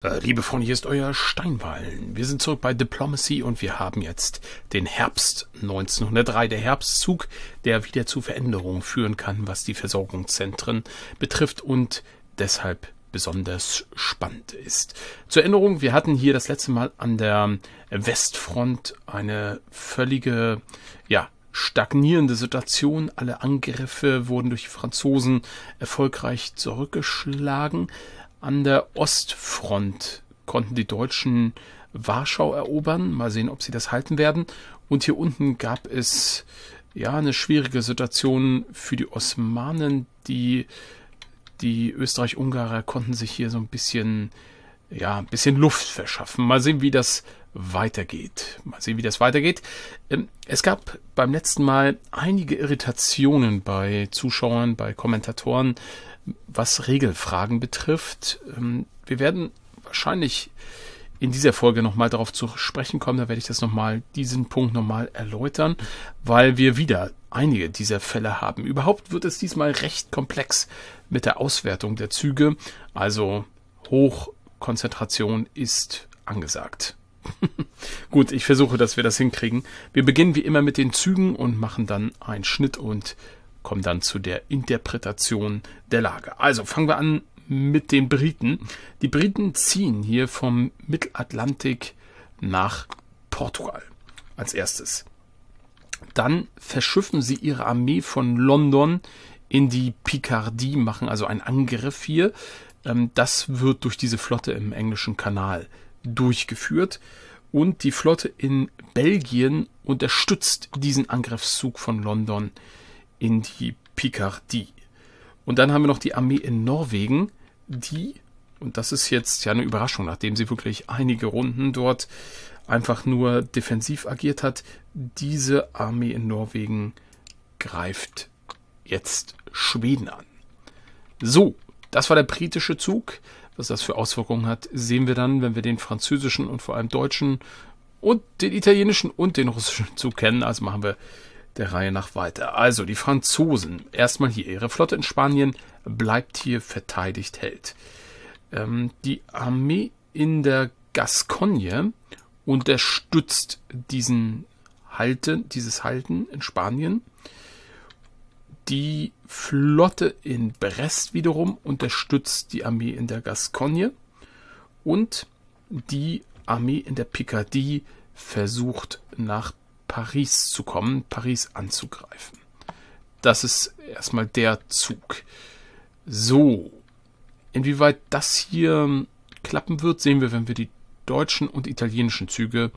Äh, liebe Freunde, hier ist euer Steinwallen. Wir sind zurück bei Diplomacy und wir haben jetzt den Herbst 1903. Der Herbstzug, der wieder zu Veränderungen führen kann, was die Versorgungszentren betrifft und deshalb besonders spannend ist. Zur Erinnerung, wir hatten hier das letzte Mal an der Westfront eine völlige, ja, stagnierende Situation. Alle Angriffe wurden durch die Franzosen erfolgreich zurückgeschlagen. An der Ostfront konnten die Deutschen Warschau erobern. Mal sehen, ob sie das halten werden. Und hier unten gab es ja eine schwierige Situation für die Osmanen. Die, die Österreich-Ungarer konnten sich hier so ein bisschen, ja, ein bisschen Luft verschaffen. Mal sehen, wie das weitergeht. Mal sehen, wie das weitergeht. Ähm, es gab beim letzten Mal einige Irritationen bei Zuschauern, bei Kommentatoren, was Regelfragen betrifft. Ähm, wir werden wahrscheinlich in dieser Folge nochmal darauf zu sprechen kommen. Da werde ich das nochmal, diesen Punkt nochmal erläutern, weil wir wieder einige dieser Fälle haben. Überhaupt wird es diesmal recht komplex mit der Auswertung der Züge. Also Hochkonzentration ist angesagt. Gut, ich versuche, dass wir das hinkriegen. Wir beginnen wie immer mit den Zügen und machen dann einen Schnitt und kommen dann zu der Interpretation der Lage. Also fangen wir an mit den Briten. Die Briten ziehen hier vom Mittelatlantik nach Portugal als erstes. Dann verschiffen sie ihre Armee von London in die Picardie, machen also einen Angriff hier. Ähm, das wird durch diese Flotte im englischen Kanal durchgeführt und die Flotte in Belgien unterstützt diesen Angriffszug von London in die Picardie. Und dann haben wir noch die Armee in Norwegen, die, und das ist jetzt ja eine Überraschung, nachdem sie wirklich einige Runden dort einfach nur defensiv agiert hat, diese Armee in Norwegen greift jetzt Schweden an. So, das war der britische Zug. Was das für Auswirkungen hat, sehen wir dann, wenn wir den französischen und vor allem deutschen und den italienischen und den russischen Zug kennen. Also machen wir der Reihe nach weiter. Also die Franzosen, erstmal hier, ihre Flotte in Spanien bleibt hier verteidigt hält. Ähm, die Armee in der Gascogne unterstützt diesen Halten, dieses Halten in Spanien. Die Flotte in Brest wiederum unterstützt die Armee in der Gascogne und die Armee in der Picardie versucht nach Paris zu kommen, Paris anzugreifen. Das ist erstmal der Zug. So, inwieweit das hier klappen wird, sehen wir, wenn wir die deutschen und italienischen Züge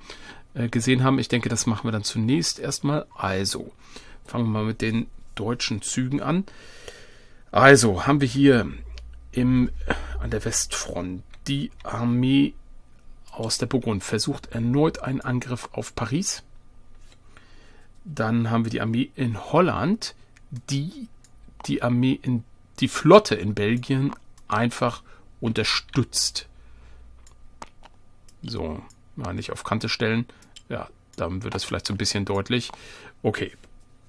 äh, gesehen haben. Ich denke, das machen wir dann zunächst erstmal. Also, fangen wir mal mit den deutschen Zügen an. Also, haben wir hier im, an der Westfront die Armee aus der Burgund versucht erneut einen Angriff auf Paris. Dann haben wir die Armee in Holland, die die Armee in die Flotte in Belgien einfach unterstützt. So, mal nicht auf Kante stellen. Ja, dann wird das vielleicht so ein bisschen deutlich. Okay,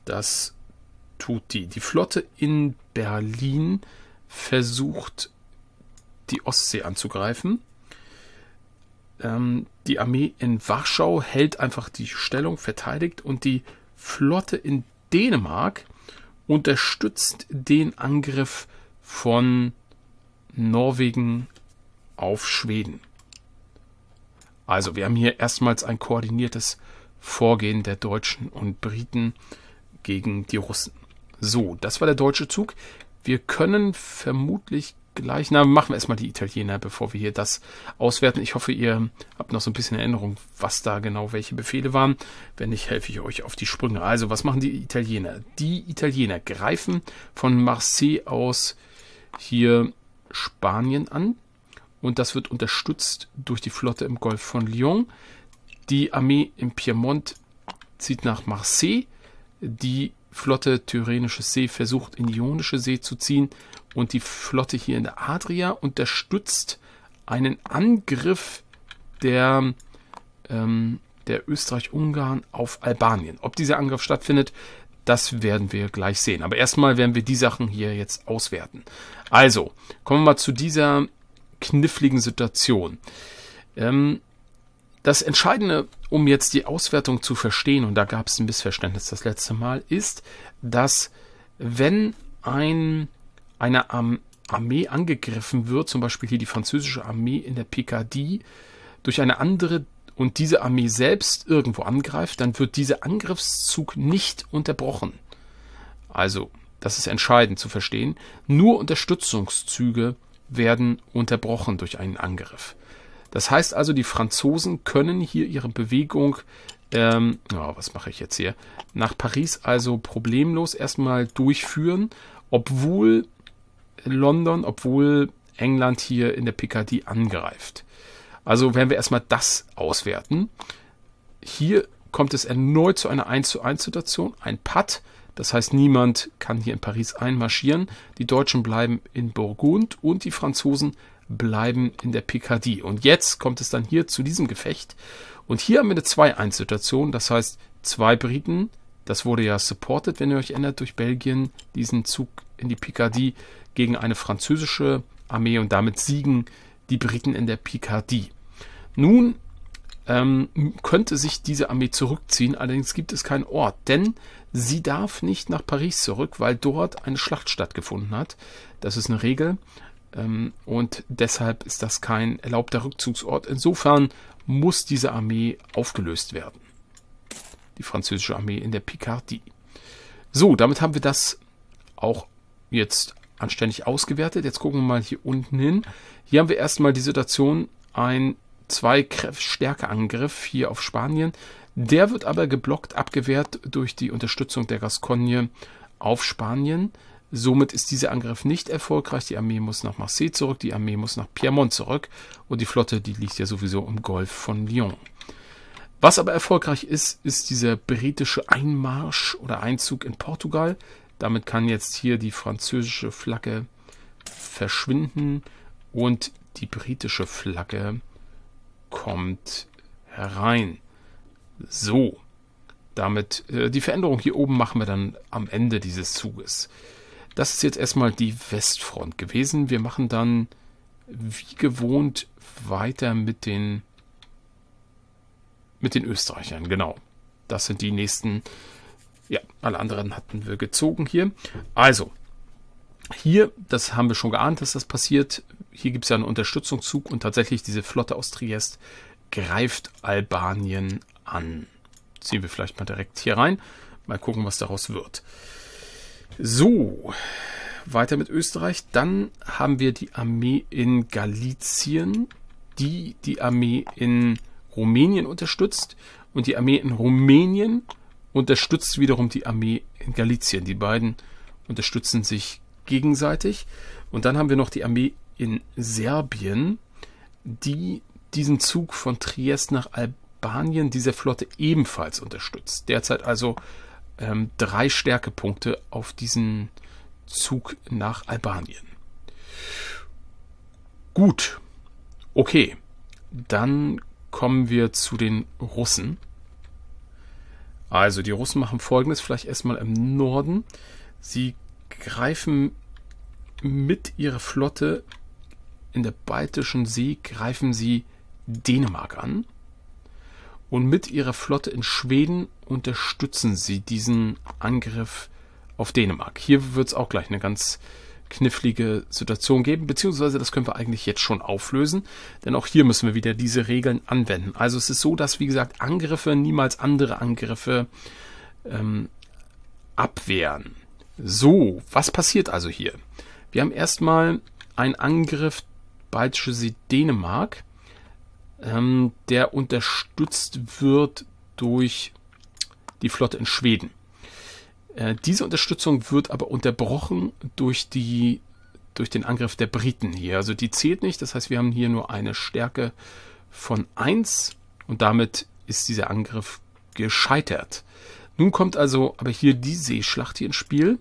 das tut die. Die Flotte in Berlin versucht, die Ostsee anzugreifen. Ähm, die Armee in Warschau hält einfach die Stellung, verteidigt und die Flotte in Dänemark unterstützt den Angriff von Norwegen auf Schweden. Also wir haben hier erstmals ein koordiniertes Vorgehen der Deutschen und Briten gegen die Russen. So, das war der deutsche Zug. Wir können vermutlich Leichnam machen wir erstmal die Italiener, bevor wir hier das auswerten. Ich hoffe, ihr habt noch so ein bisschen Erinnerung, was da genau welche Befehle waren. Wenn nicht, helfe ich euch auf die Sprünge. Also, was machen die Italiener? Die Italiener greifen von Marseille aus hier Spanien an und das wird unterstützt durch die Flotte im Golf von Lyon. Die Armee im Piemont zieht nach Marseille. Die Flotte Tyrrhenische See versucht in die Ionische See zu ziehen und die Flotte hier in der Adria unterstützt einen Angriff der, ähm, der Österreich-Ungarn auf Albanien. Ob dieser Angriff stattfindet, das werden wir gleich sehen. Aber erstmal werden wir die Sachen hier jetzt auswerten. Also, kommen wir mal zu dieser kniffligen Situation. Ähm, das Entscheidende, um jetzt die Auswertung zu verstehen, und da gab es ein Missverständnis das letzte Mal, ist, dass wenn ein eine Armee angegriffen wird, zum Beispiel hier die französische Armee in der Picardie, durch eine andere und diese Armee selbst irgendwo angreift, dann wird dieser Angriffszug nicht unterbrochen. Also, das ist entscheidend zu verstehen. Nur Unterstützungszüge werden unterbrochen durch einen Angriff. Das heißt also, die Franzosen können hier ihre Bewegung, ähm, oh, was mache ich jetzt hier, nach Paris also problemlos erstmal durchführen, obwohl London, obwohl England hier in der Picardie angreift. Also werden wir erstmal das auswerten. Hier kommt es erneut zu einer 1 zu 1 Situation, ein Putt. Das heißt, niemand kann hier in Paris einmarschieren. Die Deutschen bleiben in Burgund und die Franzosen bleiben in der Picardie. Und jetzt kommt es dann hier zu diesem Gefecht. Und hier haben wir eine 2-1-Situation. Das heißt, zwei Briten, das wurde ja supported, wenn ihr euch erinnert, durch Belgien, diesen Zug in die Picardie gegen eine französische Armee und damit siegen die Briten in der Picardie. Nun ähm, könnte sich diese Armee zurückziehen, allerdings gibt es keinen Ort, denn sie darf nicht nach Paris zurück, weil dort eine Schlacht stattgefunden hat. Das ist eine Regel ähm, und deshalb ist das kein erlaubter Rückzugsort. Insofern muss diese Armee aufgelöst werden. Die französische Armee in der Picardie. So, damit haben wir das auch jetzt anständig ausgewertet. Jetzt gucken wir mal hier unten hin. Hier haben wir erstmal die Situation, ein zwei Stärkeangriff hier auf Spanien. Der wird aber geblockt, abgewehrt durch die Unterstützung der Gascogne auf Spanien. Somit ist dieser Angriff nicht erfolgreich. Die Armee muss nach Marseille zurück, die Armee muss nach Piemont zurück und die Flotte, die liegt ja sowieso im Golf von Lyon. Was aber erfolgreich ist, ist dieser britische Einmarsch oder Einzug in Portugal. Damit kann jetzt hier die französische Flagge verschwinden und die britische Flagge kommt herein. So, damit äh, die Veränderung hier oben machen wir dann am Ende dieses Zuges. Das ist jetzt erstmal die Westfront gewesen. Wir machen dann wie gewohnt weiter mit den mit den Österreichern, genau. Das sind die nächsten ja, alle anderen hatten wir gezogen hier. Also, hier, das haben wir schon geahnt, dass das passiert. Hier gibt es ja einen Unterstützungszug und tatsächlich diese Flotte aus Triest greift Albanien an. Ziehen wir vielleicht mal direkt hier rein. Mal gucken, was daraus wird. So, weiter mit Österreich. Dann haben wir die Armee in Galizien, die die Armee in Rumänien unterstützt. Und die Armee in Rumänien unterstützt wiederum die Armee in Galizien. Die beiden unterstützen sich gegenseitig. Und dann haben wir noch die Armee in Serbien, die diesen Zug von Triest nach Albanien dieser Flotte ebenfalls unterstützt. Derzeit also ähm, drei Stärkepunkte auf diesen Zug nach Albanien. Gut, okay, dann kommen wir zu den Russen. Also die Russen machen folgendes, vielleicht erstmal im Norden. Sie greifen mit ihrer Flotte in der Baltischen See, greifen sie Dänemark an. Und mit ihrer Flotte in Schweden unterstützen sie diesen Angriff auf Dänemark. Hier wird es auch gleich eine ganz knifflige Situation geben, beziehungsweise das können wir eigentlich jetzt schon auflösen, denn auch hier müssen wir wieder diese Regeln anwenden. Also es ist so, dass, wie gesagt, Angriffe niemals andere Angriffe ähm, abwehren. So, was passiert also hier? Wir haben erstmal einen Angriff Baltische See Dänemark, ähm, der unterstützt wird durch die Flotte in Schweden. Äh, diese Unterstützung wird aber unterbrochen durch die durch den Angriff der Briten hier. Also die zählt nicht, das heißt, wir haben hier nur eine Stärke von 1 und damit ist dieser Angriff gescheitert. Nun kommt also aber hier die Seeschlacht hier ins Spiel.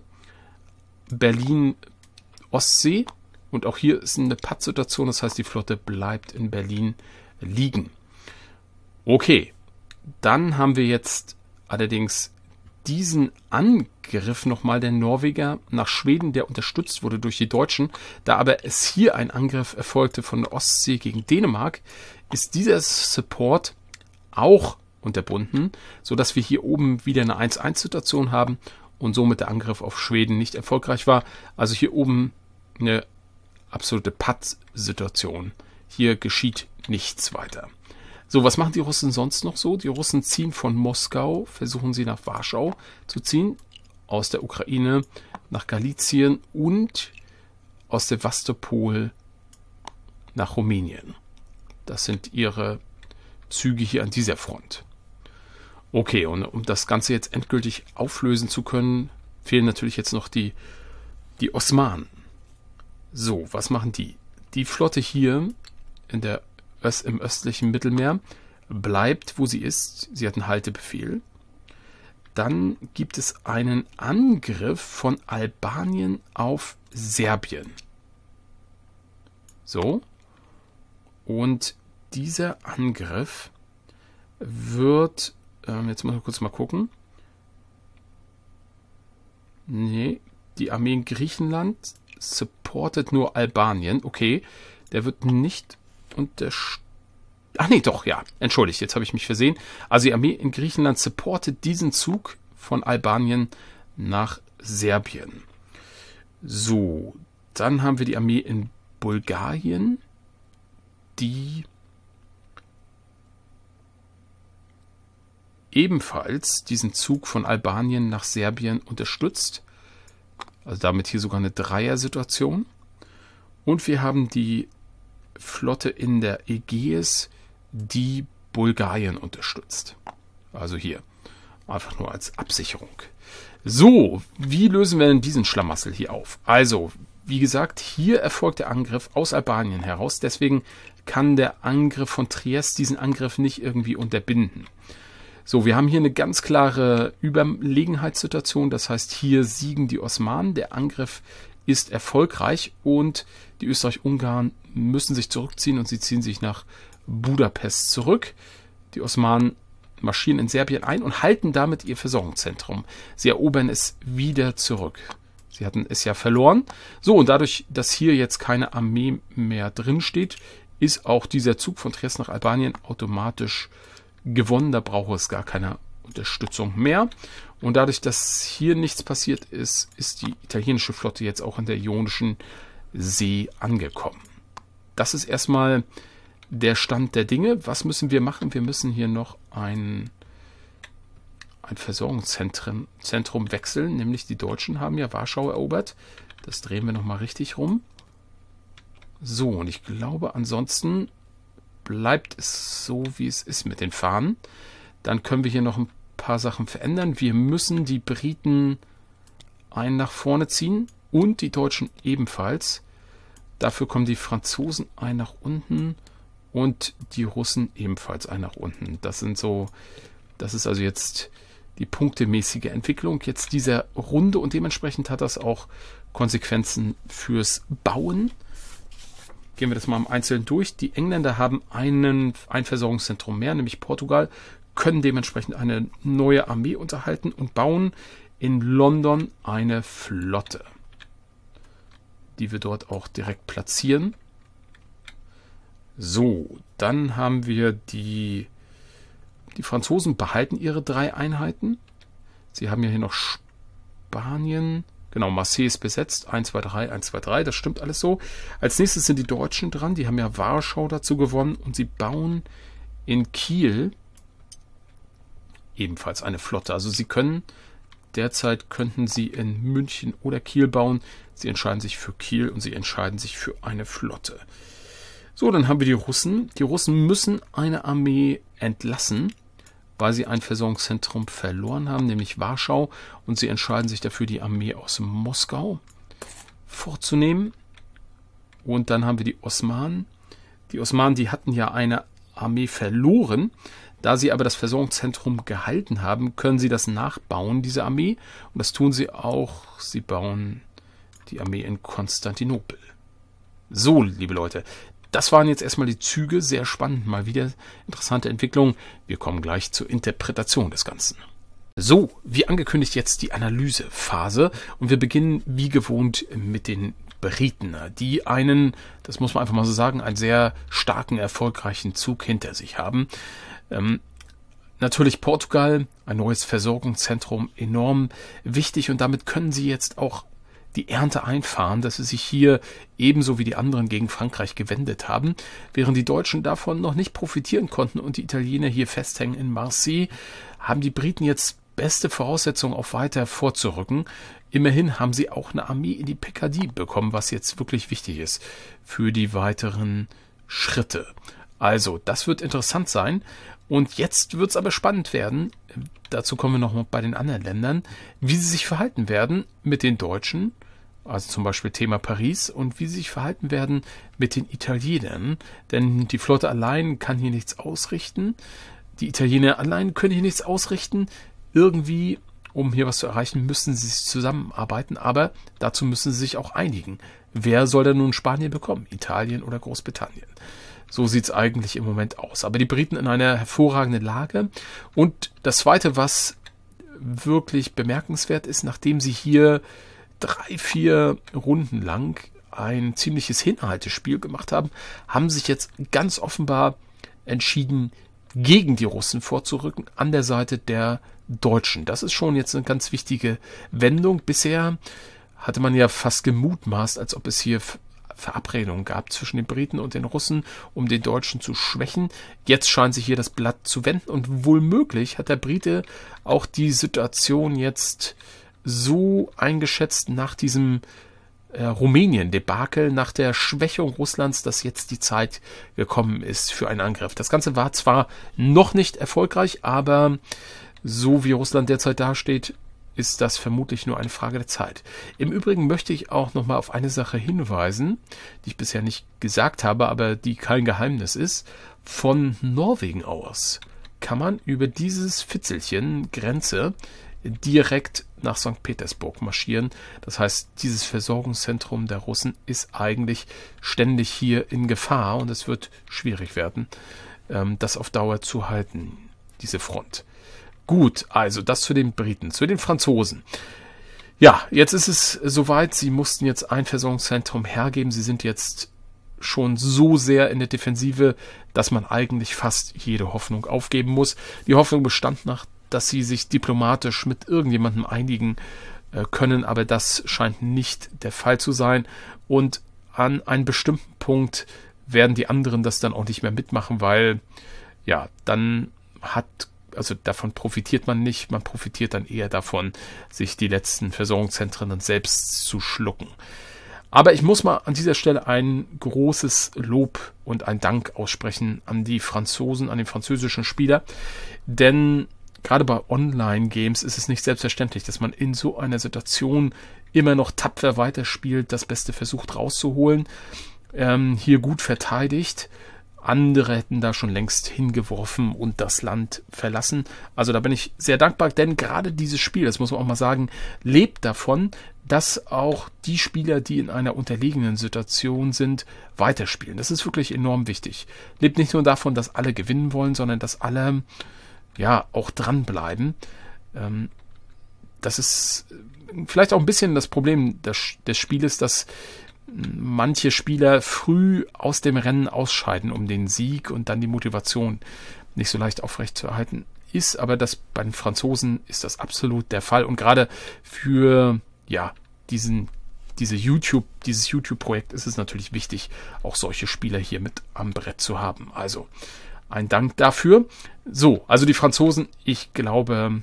Berlin-Ostsee. Und auch hier ist eine Pattsituation, das heißt, die Flotte bleibt in Berlin liegen. Okay, dann haben wir jetzt allerdings diesen Angriff nochmal der Norweger nach Schweden, der unterstützt wurde durch die Deutschen. Da aber es hier ein Angriff erfolgte von der Ostsee gegen Dänemark, ist dieser Support auch unterbunden, sodass wir hier oben wieder eine 1-1-Situation haben und somit der Angriff auf Schweden nicht erfolgreich war. Also hier oben eine absolute Patz-Situation. Hier geschieht nichts weiter. So, was machen die Russen sonst noch so? Die Russen ziehen von Moskau, versuchen sie nach Warschau zu ziehen, aus der Ukraine nach Galizien und aus Sevastopol nach Rumänien. Das sind ihre Züge hier an dieser Front. Okay, und um das Ganze jetzt endgültig auflösen zu können, fehlen natürlich jetzt noch die, die Osmanen. So, was machen die? Die Flotte hier in der im östlichen Mittelmeer bleibt, wo sie ist. Sie hat einen Haltebefehl. Dann gibt es einen Angriff von Albanien auf Serbien. So. Und dieser Angriff wird, ähm, jetzt muss ich kurz mal gucken. Nee, die Armee in Griechenland supportet nur Albanien. Okay, der wird nicht und der Ach nee, doch, ja. Entschuldigt, jetzt habe ich mich versehen. Also die Armee in Griechenland supportet diesen Zug von Albanien nach Serbien. So, dann haben wir die Armee in Bulgarien, die ebenfalls diesen Zug von Albanien nach Serbien unterstützt. Also damit hier sogar eine Dreier-Situation. Und wir haben die Flotte in der Ägäis, die Bulgarien unterstützt. Also hier. Einfach nur als Absicherung. So, wie lösen wir denn diesen Schlamassel hier auf? Also, wie gesagt, hier erfolgt der Angriff aus Albanien heraus. Deswegen kann der Angriff von Triest diesen Angriff nicht irgendwie unterbinden. So, wir haben hier eine ganz klare Überlegenheitssituation. Das heißt, hier siegen die Osmanen. Der Angriff ist erfolgreich und die Österreich-Ungarn müssen sich zurückziehen und sie ziehen sich nach Budapest zurück. Die Osmanen marschieren in Serbien ein und halten damit ihr Versorgungszentrum. Sie erobern es wieder zurück. Sie hatten es ja verloren. So, und dadurch, dass hier jetzt keine Armee mehr drinsteht, ist auch dieser Zug von Triest nach Albanien automatisch gewonnen. Da brauche es gar keine Unterstützung mehr. Und dadurch, dass hier nichts passiert ist, ist die italienische Flotte jetzt auch in der Ionischen See angekommen das ist erstmal der Stand der Dinge. Was müssen wir machen? Wir müssen hier noch ein, ein Versorgungszentrum Zentrum wechseln, nämlich die Deutschen haben ja Warschau erobert. Das drehen wir nochmal richtig rum. So, und ich glaube, ansonsten bleibt es so, wie es ist mit den Fahnen. Dann können wir hier noch ein paar Sachen verändern. Wir müssen die Briten einen nach vorne ziehen und die Deutschen ebenfalls. Dafür kommen die Franzosen ein nach unten und die Russen ebenfalls ein nach unten. Das sind so, das ist also jetzt die punktemäßige Entwicklung jetzt dieser Runde und dementsprechend hat das auch Konsequenzen fürs Bauen. Gehen wir das mal im Einzelnen durch. Die Engländer haben einen, ein Versorgungszentrum mehr, nämlich Portugal, können dementsprechend eine neue Armee unterhalten und bauen in London eine Flotte die wir dort auch direkt platzieren. So, dann haben wir die... Die Franzosen behalten ihre drei Einheiten. Sie haben ja hier noch Spanien. Genau, Marseille ist besetzt. 1, 2, 3, 1, 2, 3. Das stimmt alles so. Als nächstes sind die Deutschen dran. Die haben ja Warschau dazu gewonnen. Und sie bauen in Kiel ebenfalls eine Flotte. Also sie können derzeit könnten sie in München oder Kiel bauen sie entscheiden sich für Kiel und sie entscheiden sich für eine Flotte. So, dann haben wir die Russen. Die Russen müssen eine Armee entlassen, weil sie ein Versorgungszentrum verloren haben, nämlich Warschau, und sie entscheiden sich dafür, die Armee aus Moskau vorzunehmen. Und dann haben wir die Osmanen. Die Osmanen, die hatten ja eine Armee verloren. Da sie aber das Versorgungszentrum gehalten haben, können sie das nachbauen, diese Armee. Und das tun sie auch. Sie bauen die Armee in Konstantinopel. So, liebe Leute, das waren jetzt erstmal die Züge. Sehr spannend, mal wieder interessante Entwicklung. Wir kommen gleich zur Interpretation des Ganzen. So, wie angekündigt jetzt die Analysephase und wir beginnen wie gewohnt mit den Briten, die einen, das muss man einfach mal so sagen, einen sehr starken, erfolgreichen Zug hinter sich haben. Ähm, Natürlich Portugal, ein neues Versorgungszentrum enorm wichtig und damit können sie jetzt auch die Ernte einfahren, dass sie sich hier ebenso wie die anderen gegen Frankreich gewendet haben, während die Deutschen davon noch nicht profitieren konnten und die Italiener hier festhängen in Marseille, haben die Briten jetzt beste Voraussetzungen auch weiter vorzurücken. Immerhin haben sie auch eine Armee in die Picardie bekommen, was jetzt wirklich wichtig ist für die weiteren Schritte. Also, das wird interessant sein. Und jetzt wird es aber spannend werden, dazu kommen wir noch mal bei den anderen Ländern, wie sie sich verhalten werden mit den Deutschen also zum Beispiel Thema Paris und wie sie sich verhalten werden mit den Italienern, denn die Flotte allein kann hier nichts ausrichten, die Italiener allein können hier nichts ausrichten, irgendwie, um hier was zu erreichen, müssen sie sich zusammenarbeiten, aber dazu müssen sie sich auch einigen. Wer soll denn nun Spanien bekommen? Italien oder Großbritannien? So sieht's eigentlich im Moment aus. Aber die Briten in einer hervorragenden Lage. Und das Zweite, was wirklich bemerkenswert ist, nachdem sie hier drei, vier Runden lang ein ziemliches Hinhaltespiel gemacht haben, haben sich jetzt ganz offenbar entschieden, gegen die Russen vorzurücken, an der Seite der Deutschen. Das ist schon jetzt eine ganz wichtige Wendung. Bisher hatte man ja fast gemutmaßt, als ob es hier Verabredungen gab zwischen den Briten und den Russen, um den Deutschen zu schwächen. Jetzt scheint sich hier das Blatt zu wenden und wohl hat der Brite auch die Situation jetzt so eingeschätzt nach diesem äh, Rumänien-Debakel, nach der Schwächung Russlands, dass jetzt die Zeit gekommen ist für einen Angriff. Das Ganze war zwar noch nicht erfolgreich, aber so wie Russland derzeit dasteht, ist das vermutlich nur eine Frage der Zeit. Im Übrigen möchte ich auch nochmal auf eine Sache hinweisen, die ich bisher nicht gesagt habe, aber die kein Geheimnis ist. Von Norwegen aus kann man über dieses Fitzelchen Grenze direkt nach St. Petersburg marschieren. Das heißt, dieses Versorgungszentrum der Russen ist eigentlich ständig hier in Gefahr und es wird schwierig werden, ähm, das auf Dauer zu halten, diese Front. Gut, also das zu den Briten, zu den Franzosen. Ja, jetzt ist es soweit, sie mussten jetzt ein Versorgungszentrum hergeben, sie sind jetzt schon so sehr in der Defensive, dass man eigentlich fast jede Hoffnung aufgeben muss. Die Hoffnung bestand nach dass sie sich diplomatisch mit irgendjemandem einigen äh, können, aber das scheint nicht der Fall zu sein. Und an einem bestimmten Punkt werden die anderen das dann auch nicht mehr mitmachen, weil ja, dann hat, also davon profitiert man nicht, man profitiert dann eher davon, sich die letzten Versorgungszentren dann selbst zu schlucken. Aber ich muss mal an dieser Stelle ein großes Lob und ein Dank aussprechen an die Franzosen, an den französischen Spieler, denn gerade bei Online-Games ist es nicht selbstverständlich, dass man in so einer Situation immer noch tapfer weiterspielt, das Beste versucht rauszuholen, ähm, hier gut verteidigt. Andere hätten da schon längst hingeworfen und das Land verlassen. Also da bin ich sehr dankbar, denn gerade dieses Spiel, das muss man auch mal sagen, lebt davon, dass auch die Spieler, die in einer unterlegenen Situation sind, weiterspielen. Das ist wirklich enorm wichtig. Lebt nicht nur davon, dass alle gewinnen wollen, sondern dass alle ja, auch dranbleiben. Ähm, das ist äh, vielleicht auch ein bisschen das Problem des, des Spieles, dass mm, manche Spieler früh aus dem Rennen ausscheiden, um den Sieg und dann die Motivation nicht so leicht aufrechtzuerhalten ist. Aber das bei den Franzosen ist das absolut der Fall. Und gerade für ja, diesen, diese YouTube, dieses YouTube-Projekt ist es natürlich wichtig, auch solche Spieler hier mit am Brett zu haben. Also ein Dank dafür. So, also die Franzosen, ich glaube,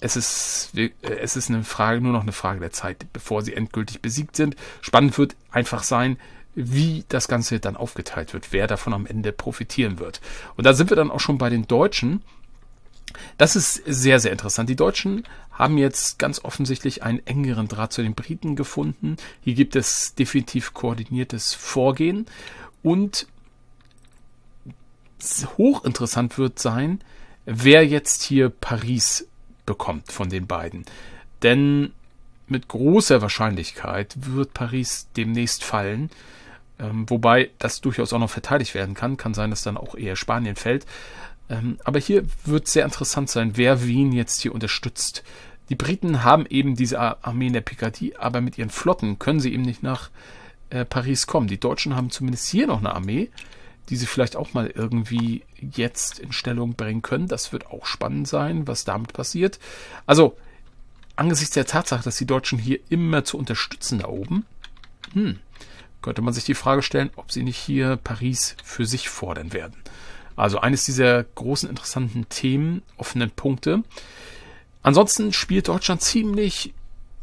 es ist, es ist eine Frage, nur noch eine Frage der Zeit, bevor sie endgültig besiegt sind. Spannend wird einfach sein, wie das Ganze dann aufgeteilt wird, wer davon am Ende profitieren wird. Und da sind wir dann auch schon bei den Deutschen. Das ist sehr, sehr interessant. Die Deutschen haben jetzt ganz offensichtlich einen engeren Draht zu den Briten gefunden. Hier gibt es definitiv koordiniertes Vorgehen und hochinteressant wird sein, wer jetzt hier Paris bekommt von den beiden. Denn mit großer Wahrscheinlichkeit wird Paris demnächst fallen. Ähm, wobei das durchaus auch noch verteidigt werden kann. Kann sein, dass dann auch eher Spanien fällt. Ähm, aber hier wird sehr interessant sein, wer Wien jetzt hier unterstützt. Die Briten haben eben diese Armee in der Picardie, aber mit ihren Flotten können sie eben nicht nach äh, Paris kommen. Die Deutschen haben zumindest hier noch eine Armee die sie vielleicht auch mal irgendwie jetzt in Stellung bringen können. Das wird auch spannend sein, was damit passiert. Also, angesichts der Tatsache, dass die Deutschen hier immer zu unterstützen da oben, hm, könnte man sich die Frage stellen, ob sie nicht hier Paris für sich fordern werden. Also eines dieser großen interessanten Themen, offenen Punkte. Ansonsten spielt Deutschland ziemlich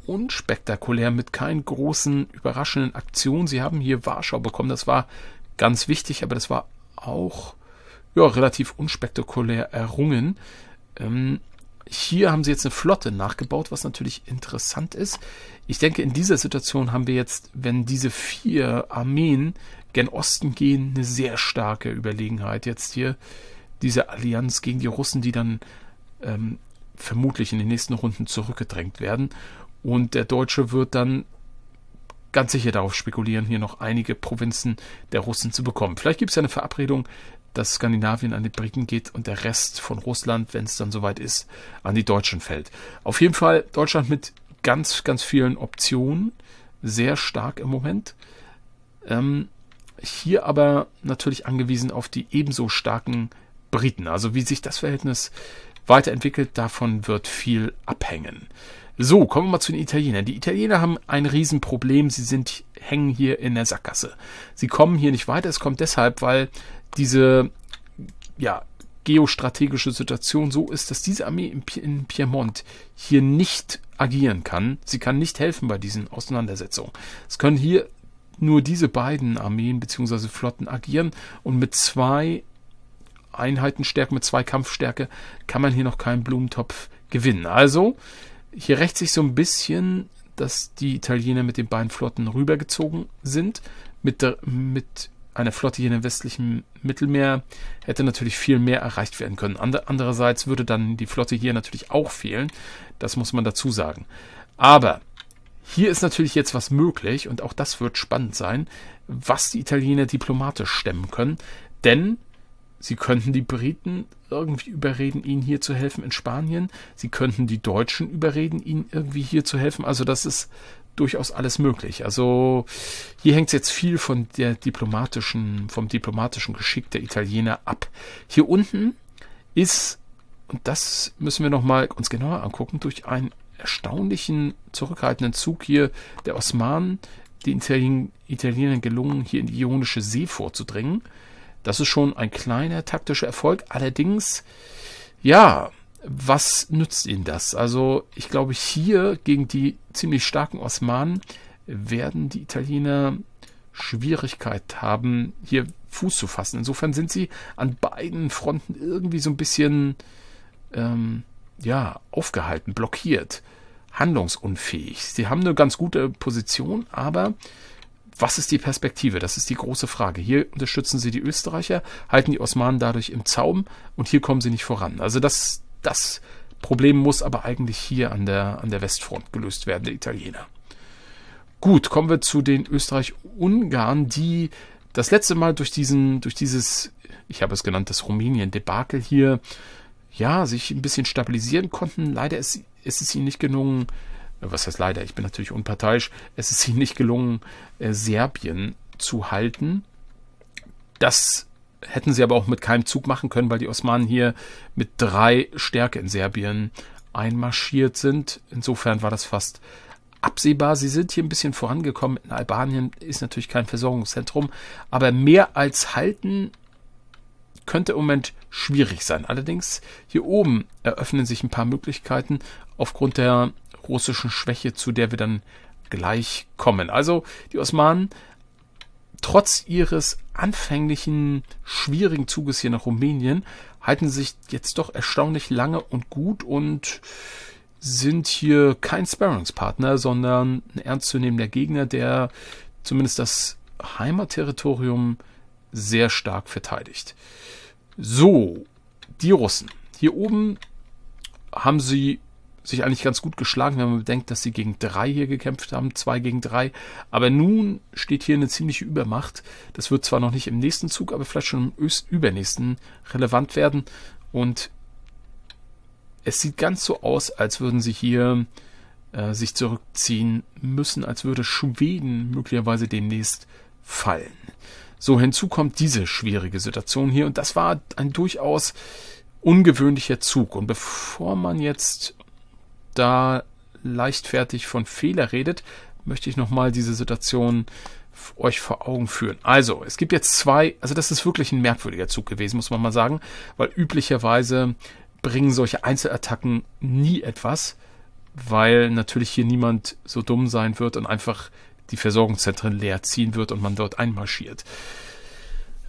unspektakulär mit keinen großen überraschenden Aktionen. Sie haben hier Warschau bekommen. Das war ganz wichtig, aber das war auch ja, relativ unspektakulär errungen. Ähm, hier haben sie jetzt eine Flotte nachgebaut, was natürlich interessant ist. Ich denke, in dieser Situation haben wir jetzt, wenn diese vier Armeen gen Osten gehen, eine sehr starke Überlegenheit. Jetzt hier diese Allianz gegen die Russen, die dann ähm, vermutlich in den nächsten Runden zurückgedrängt werden. Und der Deutsche wird dann ganz sicher darauf spekulieren, hier noch einige Provinzen der Russen zu bekommen. Vielleicht gibt es ja eine Verabredung, dass Skandinavien an die Briten geht und der Rest von Russland, wenn es dann soweit ist, an die Deutschen fällt. Auf jeden Fall Deutschland mit ganz, ganz vielen Optionen, sehr stark im Moment. Ähm, hier aber natürlich angewiesen auf die ebenso starken Briten. Also wie sich das Verhältnis weiterentwickelt, davon wird viel abhängen. So, kommen wir mal zu den Italienern. Die Italiener haben ein Riesenproblem. Sie sind, hängen hier in der Sackgasse. Sie kommen hier nicht weiter. Es kommt deshalb, weil diese, ja, geostrategische Situation so ist, dass diese Armee in Piemont hier nicht agieren kann. Sie kann nicht helfen bei diesen Auseinandersetzungen. Es können hier nur diese beiden Armeen bzw. Flotten agieren und mit zwei Einheitenstärke, mit zwei Kampfstärke kann man hier noch keinen Blumentopf gewinnen. Also hier rächt sich so ein bisschen, dass die Italiener mit den beiden Flotten rübergezogen sind. Mit, der, mit einer Flotte hier im westlichen Mittelmeer hätte natürlich viel mehr erreicht werden können. Andererseits würde dann die Flotte hier natürlich auch fehlen. Das muss man dazu sagen. Aber hier ist natürlich jetzt was möglich und auch das wird spannend sein, was die Italiener diplomatisch stemmen können. Denn Sie könnten die Briten irgendwie überreden, ihnen hier zu helfen in Spanien. Sie könnten die Deutschen überreden, ihnen irgendwie hier zu helfen. Also das ist durchaus alles möglich. Also hier hängt jetzt viel von der diplomatischen, vom diplomatischen Geschick der Italiener ab. Hier unten ist, und das müssen wir nochmal uns genauer angucken, durch einen erstaunlichen, zurückhaltenden Zug hier der Osmanen den Italien, Italienern gelungen, hier in die Ionische See vorzudringen. Das ist schon ein kleiner taktischer Erfolg. Allerdings, ja, was nützt ihnen das? Also ich glaube, hier gegen die ziemlich starken Osmanen werden die Italiener Schwierigkeit haben, hier Fuß zu fassen. Insofern sind sie an beiden Fronten irgendwie so ein bisschen ähm, ja, aufgehalten, blockiert, handlungsunfähig. Sie haben eine ganz gute Position, aber was ist die Perspektive? Das ist die große Frage. Hier unterstützen sie die Österreicher, halten die Osmanen dadurch im Zaum und hier kommen sie nicht voran. Also das, das Problem muss aber eigentlich hier an der, an der Westfront gelöst werden, der Italiener. Gut, kommen wir zu den Österreich-Ungarn, die das letzte Mal durch diesen, durch dieses, ich habe es genannt, das Rumänien-Debakel hier, ja, sich ein bisschen stabilisieren konnten. Leider ist, ist es ihnen nicht gelungen, was heißt leider, ich bin natürlich unparteiisch, es ist ihnen nicht gelungen, äh, Serbien zu halten. Das hätten sie aber auch mit keinem Zug machen können, weil die Osmanen hier mit drei Stärke in Serbien einmarschiert sind. Insofern war das fast absehbar. Sie sind hier ein bisschen vorangekommen. In Albanien ist natürlich kein Versorgungszentrum, aber mehr als halten könnte im Moment schwierig sein. Allerdings hier oben eröffnen sich ein paar Möglichkeiten aufgrund der russischen Schwäche, zu der wir dann gleich kommen. Also die Osmanen, trotz ihres anfänglichen schwierigen Zuges hier nach Rumänien, halten sich jetzt doch erstaunlich lange und gut und sind hier kein Sparringspartner, sondern ein ernstzunehmender Gegner, der zumindest das Heimatterritorium sehr stark verteidigt. So, die Russen. Hier oben haben sie sich eigentlich ganz gut geschlagen, wenn man bedenkt, dass sie gegen drei hier gekämpft haben, zwei gegen drei. Aber nun steht hier eine ziemliche Übermacht. Das wird zwar noch nicht im nächsten Zug, aber vielleicht schon im übernächsten relevant werden. Und es sieht ganz so aus, als würden sie hier äh, sich zurückziehen müssen, als würde Schweden möglicherweise demnächst fallen. So hinzu kommt diese schwierige Situation hier und das war ein durchaus ungewöhnlicher Zug. Und bevor man jetzt da leichtfertig von Fehler redet, möchte ich nochmal diese Situation euch vor Augen führen. Also, es gibt jetzt zwei, also das ist wirklich ein merkwürdiger Zug gewesen, muss man mal sagen, weil üblicherweise bringen solche Einzelattacken nie etwas, weil natürlich hier niemand so dumm sein wird und einfach die Versorgungszentren leer ziehen wird und man dort einmarschiert.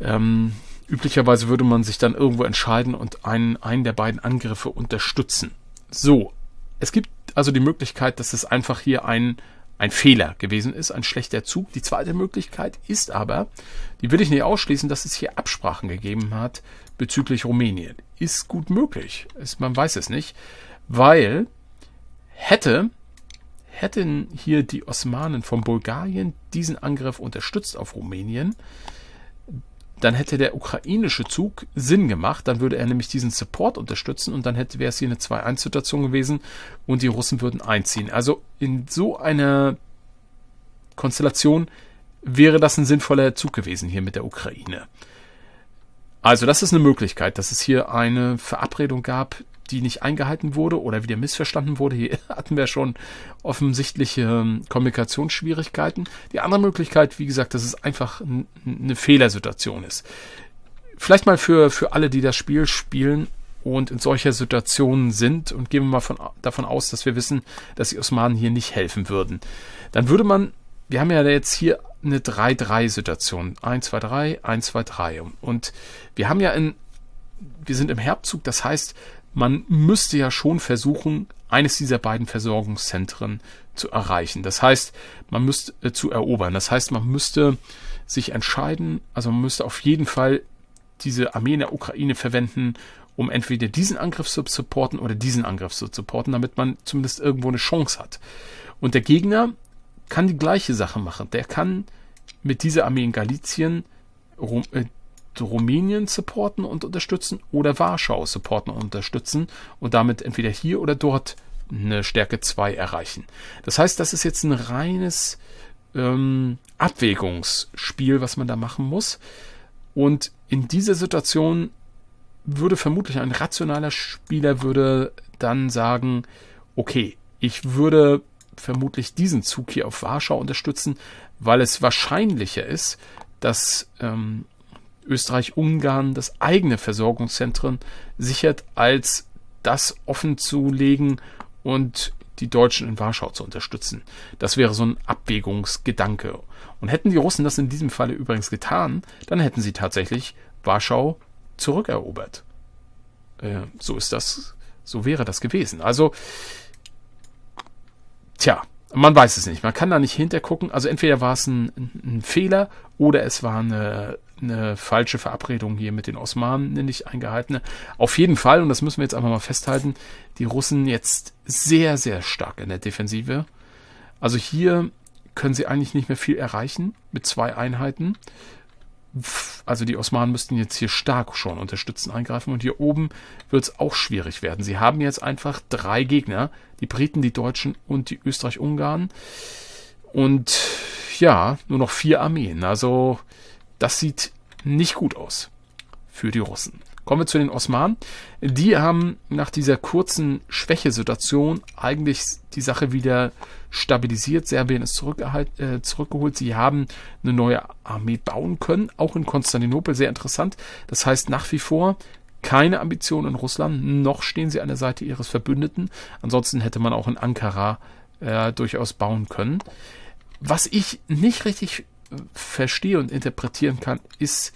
Ähm, üblicherweise würde man sich dann irgendwo entscheiden und einen, einen der beiden Angriffe unterstützen. So, es gibt also die Möglichkeit, dass es einfach hier ein, ein Fehler gewesen ist, ein schlechter Zug. Die zweite Möglichkeit ist aber, die will ich nicht ausschließen, dass es hier Absprachen gegeben hat bezüglich Rumänien. Ist gut möglich. Ist, man weiß es nicht. Weil hätte hätten hier die Osmanen von Bulgarien diesen Angriff unterstützt auf Rumänien, dann hätte der ukrainische Zug Sinn gemacht. Dann würde er nämlich diesen Support unterstützen und dann hätte, wäre es hier eine 2-1-Situation gewesen und die Russen würden einziehen. Also in so einer Konstellation wäre das ein sinnvoller Zug gewesen hier mit der Ukraine. Also das ist eine Möglichkeit, dass es hier eine Verabredung gab, die nicht eingehalten wurde oder wieder missverstanden wurde. Hier hatten wir schon offensichtliche ähm, Kommunikationsschwierigkeiten. Die andere Möglichkeit, wie gesagt, dass es einfach eine Fehlersituation ist. Vielleicht mal für, für alle, die das Spiel spielen und in solcher Situation sind und gehen wir mal von, davon aus, dass wir wissen, dass die Osmanen hier nicht helfen würden. Dann würde man, wir haben ja jetzt hier eine 3-3-Situation. 1, 2, 3, 1, 2, 3. Und wir haben ja in, wir sind im Herbstzug, das heißt, man müsste ja schon versuchen, eines dieser beiden Versorgungszentren zu erreichen. Das heißt, man müsste äh, zu erobern. Das heißt, man müsste sich entscheiden, also man müsste auf jeden Fall diese Armee in der Ukraine verwenden, um entweder diesen Angriff zu supporten oder diesen Angriff zu supporten, damit man zumindest irgendwo eine Chance hat. Und der Gegner kann die gleiche Sache machen. Der kann mit dieser Armee in Galizien rum, äh, Rumänien supporten und unterstützen oder Warschau supporten und unterstützen und damit entweder hier oder dort eine Stärke 2 erreichen. Das heißt, das ist jetzt ein reines ähm, Abwägungsspiel, was man da machen muss. Und in dieser Situation würde vermutlich ein rationaler Spieler würde dann sagen, okay, ich würde vermutlich diesen Zug hier auf Warschau unterstützen, weil es wahrscheinlicher ist, dass ähm, Österreich-Ungarn das eigene Versorgungszentrum sichert, als das offenzulegen und die Deutschen in Warschau zu unterstützen. Das wäre so ein Abwägungsgedanke. Und hätten die Russen das in diesem Falle übrigens getan, dann hätten sie tatsächlich Warschau zurückerobert. Äh, so ist das, so wäre das gewesen. Also, tja, man weiß es nicht. Man kann da nicht hintergucken. Also entweder war es ein, ein Fehler oder es war eine eine falsche Verabredung hier mit den Osmanen nicht eingehalten. Auf jeden Fall, und das müssen wir jetzt einfach mal festhalten, die Russen jetzt sehr, sehr stark in der Defensive. Also hier können sie eigentlich nicht mehr viel erreichen mit zwei Einheiten. Also die Osmanen müssten jetzt hier stark schon unterstützen, eingreifen. Und hier oben wird es auch schwierig werden. Sie haben jetzt einfach drei Gegner. Die Briten, die Deutschen und die Österreich-Ungarn. Und ja, nur noch vier Armeen. Also das sieht nicht gut aus für die Russen. Kommen wir zu den Osmanen. Die haben nach dieser kurzen Schwächesituation eigentlich die Sache wieder stabilisiert. Serbien ist äh, zurückgeholt. Sie haben eine neue Armee bauen können, auch in Konstantinopel. Sehr interessant. Das heißt nach wie vor keine Ambitionen in Russland, noch stehen sie an der Seite ihres Verbündeten. Ansonsten hätte man auch in Ankara äh, durchaus bauen können. Was ich nicht richtig verstehe und interpretieren kann, ist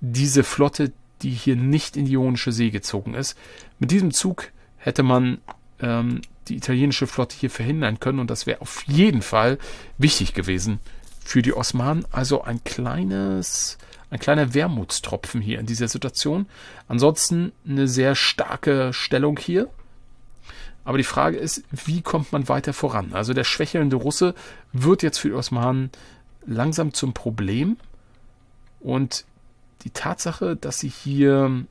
diese Flotte, die hier nicht in die Ionische See gezogen ist. Mit diesem Zug hätte man ähm, die italienische Flotte hier verhindern können und das wäre auf jeden Fall wichtig gewesen für die Osmanen. Also ein kleines, ein kleiner Wermutstropfen hier in dieser Situation. Ansonsten eine sehr starke Stellung hier. Aber die Frage ist, wie kommt man weiter voran? Also der schwächelnde Russe wird jetzt für die Osmanen langsam zum Problem. Und die Tatsache, dass sie hier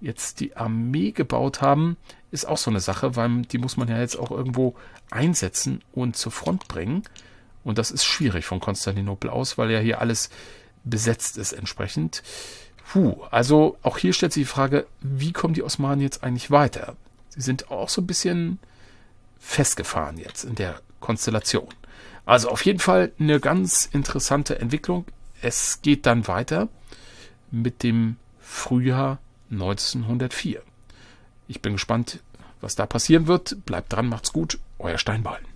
jetzt die Armee gebaut haben, ist auch so eine Sache, weil die muss man ja jetzt auch irgendwo einsetzen und zur Front bringen. Und das ist schwierig von Konstantinopel aus, weil ja hier alles besetzt ist entsprechend. Puh, also auch hier stellt sich die Frage, wie kommen die Osmanen jetzt eigentlich weiter? Sie sind auch so ein bisschen festgefahren jetzt in der Konstellation. Also auf jeden Fall eine ganz interessante Entwicklung. Es geht dann weiter mit dem Frühjahr 1904. Ich bin gespannt, was da passieren wird. Bleibt dran, macht's gut, euer Steinball.